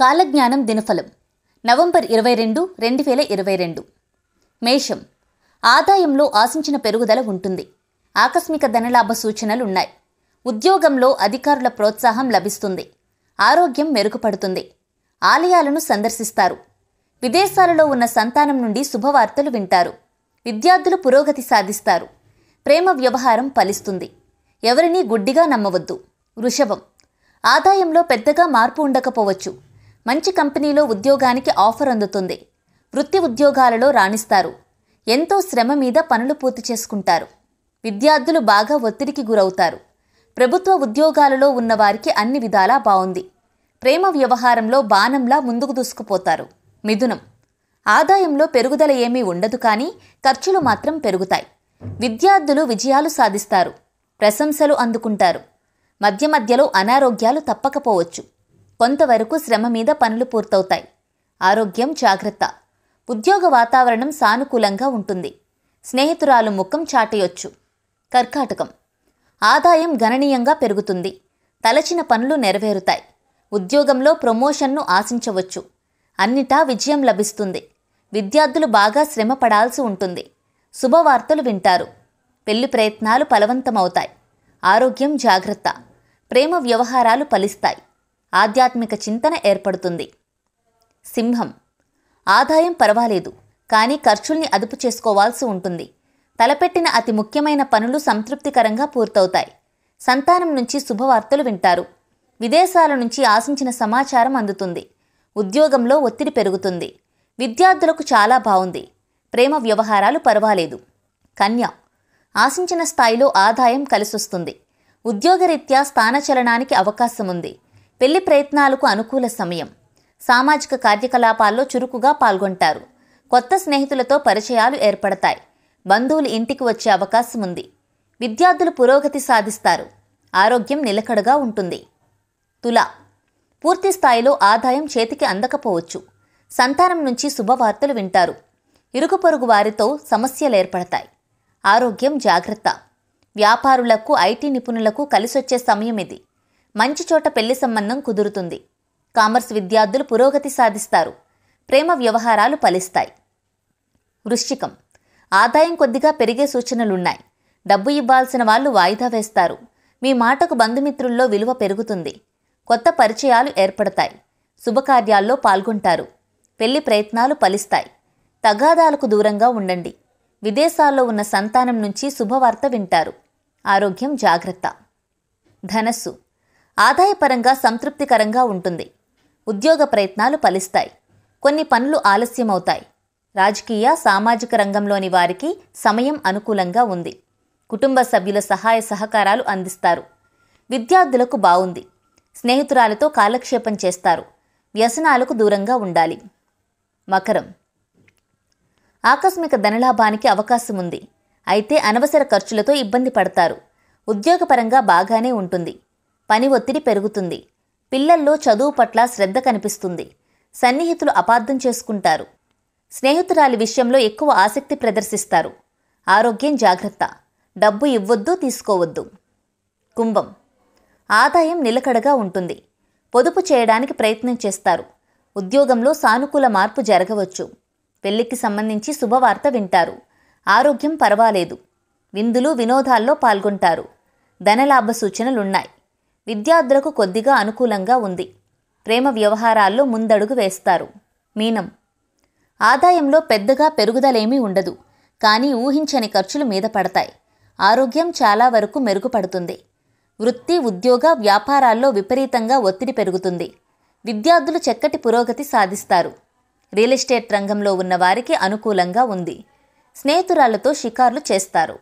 కాలజ్ఞానం దినఫలం నవంబర్ ఇరవై రెండు రెండు వేల ఇరవై రెండు మేషం ఆదాయంలో ఆశించిన పెరుగుదల ఉంటుంది ఆకస్మిక ధనలాభ సూచనలున్నాయి ఉద్యోగంలో అధికారుల ప్రోత్సాహం లభిస్తుంది ఆరోగ్యం మెరుగుపడుతుంది ఆలయాలను సందర్శిస్తారు విదేశాలలో ఉన్న సంతానం నుండి శుభవార్తలు వింటారు విద్యార్థులు పురోగతి సాధిస్తారు ప్రేమ వ్యవహారం ఫలిస్తుంది ఎవరినీ గుడ్డిగా నమ్మవద్దు వృషభం ఆదాయంలో పెద్దగా మార్పు ఉండకపోవచ్చు మంచి కంపెనీలో ఉద్యోగానికి ఆఫర్ అందుతుంది వృత్తి ఉద్యోగాలలో రాణిస్తారు ఎంతో శ్రమ మీద పనులు పూర్తి చేసుకుంటారు విద్యార్థులు బాగా ఒత్తిడికి గురవుతారు ప్రభుత్వ ఉద్యోగాలలో ఉన్నవారికి అన్ని విధాలా బాగుంది ప్రేమ వ్యవహారంలో బాణంలా ముందుకు దూసుకుపోతారు మిథునం ఆదాయంలో పెరుగుదల ఏమీ ఉండదు కానీ ఖర్చులు మాత్రం పెరుగుతాయి విద్యార్థులు విజయాలు సాధిస్తారు ప్రశంసలు అందుకుంటారు మధ్య మధ్యలో అనారోగ్యాలు తప్పకపోవచ్చు కొంతవరకు శ్రమ మీద పనులు పూర్తవుతాయి ఆరోగ్యం జాగ్రత్త ఉద్యోగ వాతావరణం సానుకూలంగా ఉంటుంది స్నేహితురాలు ముఖం చాటేయొచ్చు కర్కాటకం ఆదాయం గణనీయంగా పెరుగుతుంది తలచిన పనులు నెరవేరుతాయి ఉద్యోగంలో ప్రమోషన్ను ఆశించవచ్చు అన్నిటా విజయం లభిస్తుంది విద్యార్థులు బాగా శ్రమ పడాల్సి ఉంటుంది శుభవార్తలు వింటారు పెళ్లి ప్రయత్నాలు ఫలవంతమవుతాయి ఆరోగ్యం జాగ్రత్త ప్రేమ వ్యవహారాలు ఫలిస్తాయి ఆధ్యాత్మిక చింతన ఏర్పడుతుంది సింహం ఆదాయం పర్వాలేదు కానీ ఖర్చుల్ని అదుపు చేసుకోవాల్సి ఉంటుంది తలపెట్టిన అతి ముఖ్యమైన పనులు సంతృప్తికరంగా పూర్తవుతాయి సంతానం నుంచి శుభవార్తలు వింటారు విదేశాల నుంచి ఆశించిన సమాచారం అందుతుంది ఉద్యోగంలో ఒత్తిడి పెరుగుతుంది విద్యార్థులకు చాలా బాగుంది ప్రేమ వ్యవహారాలు పర్వాలేదు కన్య ఆశించిన స్థాయిలో ఆదాయం కలిసొస్తుంది ఉద్యోగరీత్యా స్థానచలనానికి అవకాశం ఉంది పెళ్లి ప్రయత్నాలకు అనుకూల సమయం సామాజిక కార్యకలాపాల్లో చురుకుగా పాల్గొంటారు కొత్త స్నేహితులతో పరిచయాలు ఏర్పడతాయి బంధువులు ఇంటికి వచ్చే అవకాశం ఉంది విద్యార్థులు పురోగతి సాధిస్తారు ఆరోగ్యం నిలకడగా ఉంటుంది తుల పూర్తి స్థాయిలో ఆదాయం చేతికి అందకపోవచ్చు సంతానం నుంచి శుభవార్తలు వింటారు ఇరుగు పొరుగు వారితో ఏర్పడతాయి ఆరోగ్యం జాగ్రత్త వ్యాపారులకు ఐటీ నిపుణులకు కలిసొచ్చే సమయం ఇది మంచి చోట పెళ్లి సంబంధం కుదురుతుంది కామర్స్ విద్యార్థులు పురోగతి సాధిస్తారు ప్రేమ వ్యవహారాలు ఫలిస్తాయి వృశ్చికం ఆదాయం కొద్దిగా పెరిగే సూచనలున్నాయి డబ్బు ఇవ్వాల్సిన వాళ్ళు వాయిదా వేస్తారు మీ మాటకు బంధుమిత్రుల్లో విలువ పెరుగుతుంది కొత్త పరిచయాలు ఏర్పడతాయి శుభకార్యాల్లో పాల్గొంటారు పెళ్లి ప్రయత్నాలు ఫలిస్తాయి తగాదాలకు దూరంగా ఉండండి విదేశాల్లో ఉన్న సంతానం నుంచి శుభవార్త వింటారు ఆరోగ్యం జాగ్రత్త ధనస్సు ఆదాయపరంగా సంతృప్తికరంగా ఉంటుంది ఉద్యోగ ప్రయత్నాలు ఫలిస్తాయి కొన్ని పనులు ఆలస్యమవుతాయి రాజకీయ సామాజిక రంగంలోని వారికి సమయం అనుకూలంగా ఉంది కుటుంబ సభ్యుల సహాయ సహకారాలు అందిస్తారు విద్యార్థులకు బాగుంది స్నేహితురాలతో కాలక్షేపం చేస్తారు వ్యసనాలకు దూరంగా ఉండాలి మకరం ఆకస్మిక ధనలాభానికి అవకాశం ఉంది అయితే అనవసర ఖర్చులతో ఇబ్బంది పడతారు ఉద్యోగపరంగా బాగానే ఉంటుంది పని ఒత్తిడి పెరుగుతుంది పిల్లల్లో చదువు పట్ల శ్రద్ధ కనిపిస్తుంది సన్నిహితులు అపార్థం చేసుకుంటారు స్నేహితురాలి విషయంలో ఎక్కువ ఆసక్తి ప్రదర్శిస్తారు ఆరోగ్యం జాగ్రత్త డబ్బు ఇవ్వొద్దు తీసుకోవద్దు కుంభం ఆదాయం నిలకడగా ఉంటుంది పొదుపు చేయడానికి ప్రయత్నం చేస్తారు ఉద్యోగంలో సానుకూల మార్పు జరగవచ్చు పెళ్లికి సంబంధించి శుభవార్త వింటారు ఆరోగ్యం పర్వాలేదు విందులు వినోదాల్లో పాల్గొంటారు ధనలాభ సూచనలున్నాయి విద్యార్థులకు కొద్దిగా అనుకూలంగా ఉంది ప్రేమ వ్యవహారాల్లో ముందడుగు వేస్తారు మీనం ఆదాయంలో పెద్దగా పెరుగుదలేమీ ఉండదు కానీ ఊహించని ఖర్చులు మీద పడతాయి ఆరోగ్యం చాలా వరకు మెరుగుపడుతుంది వృత్తి ఉద్యోగ వ్యాపారాల్లో విపరీతంగా ఒత్తిడి పెరుగుతుంది విద్యార్థులు చక్కటి పురోగతి సాధిస్తారు రియల్ ఎస్టేట్ రంగంలో ఉన్న వారికి అనుకూలంగా ఉంది స్నేహితురాళ్లతో షికార్లు చేస్తారు